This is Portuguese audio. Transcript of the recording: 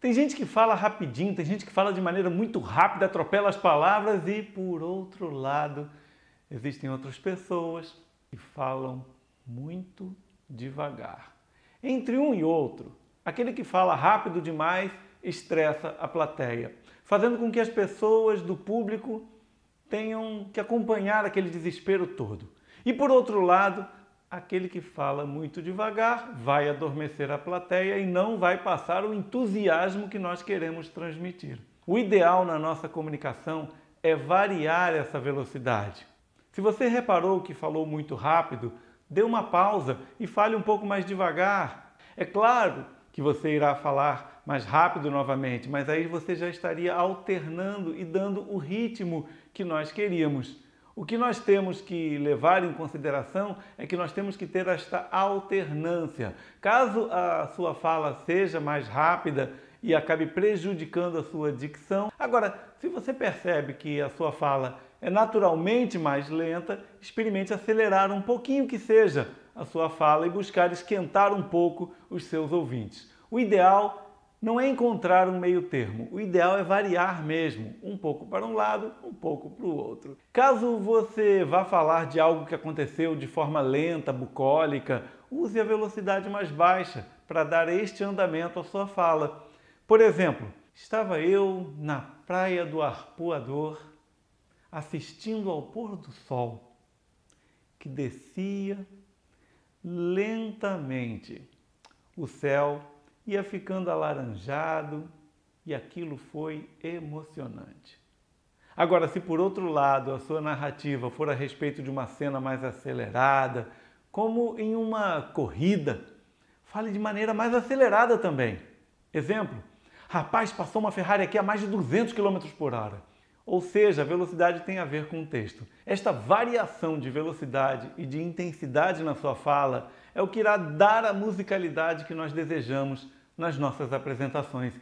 Tem gente que fala rapidinho, tem gente que fala de maneira muito rápida, atropela as palavras e, por outro lado, existem outras pessoas que falam muito devagar. Entre um e outro, aquele que fala rápido demais estressa a plateia, fazendo com que as pessoas do público tenham que acompanhar aquele desespero todo. E por outro lado, aquele que fala muito devagar vai adormecer a plateia e não vai passar o entusiasmo que nós queremos transmitir. O ideal na nossa comunicação é variar essa velocidade. Se você reparou que falou muito rápido, dê uma pausa e fale um pouco mais devagar. É claro que você irá falar mais rápido novamente, mas aí você já estaria alternando e dando o ritmo que nós queríamos. O que nós temos que levar em consideração é que nós temos que ter esta alternância. Caso a sua fala seja mais rápida e acabe prejudicando a sua dicção, agora, se você percebe que a sua fala é naturalmente mais lenta, experimente acelerar um pouquinho que seja a sua fala e buscar esquentar um pouco os seus ouvintes. O ideal não é encontrar um meio termo, o ideal é variar mesmo, um pouco para um lado, um pouco para o outro. Caso você vá falar de algo que aconteceu de forma lenta, bucólica, use a velocidade mais baixa para dar este andamento à sua fala. Por exemplo, estava eu na praia do Arpoador assistindo ao pôr do sol que descia lentamente. O céu ia ficando alaranjado e aquilo foi emocionante. Agora, se por outro lado a sua narrativa for a respeito de uma cena mais acelerada, como em uma corrida, fale de maneira mais acelerada também. Exemplo: rapaz, passou uma Ferrari aqui a mais de 200 km por hora. Ou seja, a velocidade tem a ver com o texto. Esta variação de velocidade e de intensidade na sua fala é o que irá dar a musicalidade que nós desejamos nas nossas apresentações.